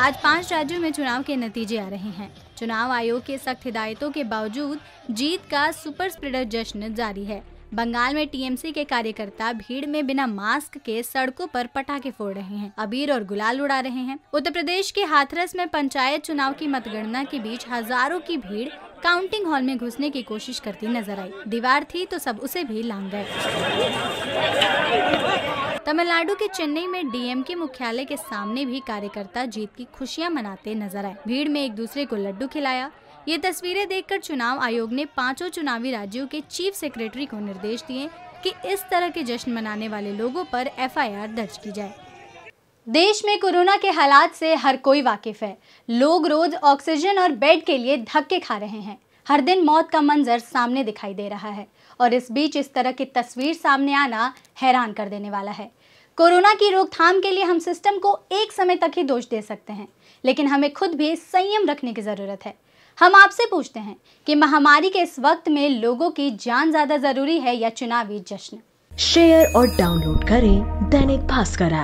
आज पांच राज्यों में चुनाव के नतीजे आ रहे हैं चुनाव आयोग के सख्त हिदायतों के बावजूद जीत का सुपर स्प्रेडर जश्न जारी है बंगाल में टीएमसी के कार्यकर्ता भीड़ में बिना मास्क के सड़कों पर पटाखे फोड़ रहे हैं अबीर और गुलाल उड़ा रहे हैं उत्तर प्रदेश के हाथरस में पंचायत चुनाव की मतगणना के बीच हजारों की भीड़ काउंटिंग हॉल में घुसने की कोशिश करती नजर आई दीवार थी तो सब उसे भी लांग गए तमिलनाडु के चेन्नई में डीएमके मुख्यालय के सामने भी कार्यकर्ता जीत की खुशियां मनाते नजर आए भीड़ में एक दूसरे को लड्डू खिलाया ये तस्वीरें देखकर चुनाव आयोग ने पांचों चुनावी राज्यों के चीफ सेक्रेटरी को निर्देश दिए कि इस तरह के जश्न मनाने वाले लोगों पर एफआईआर दर्ज की जाए देश में कोरोना के हालात से हर कोई वाकिफ है लोग रोज ऑक्सीजन और बेड के लिए धक्के खा रहे हैं हर दिन मौत का मंजर सामने दिखाई दे रहा है और इस बीच इस तरह की तस्वीर सामने आना हैरान कर देने वाला है कोरोना की रोकथाम के लिए हम सिस्टम को एक समय तक ही दोष दे सकते हैं लेकिन हमें खुद भी संयम रखने की ज़रूरत है हम आपसे पूछते हैं कि महामारी के इस वक्त में लोगों की जान ज़्यादा ज़रूरी है या चुनावी जश्न शेयर और डाउनलोड करें दैनिक भास्कर ऐप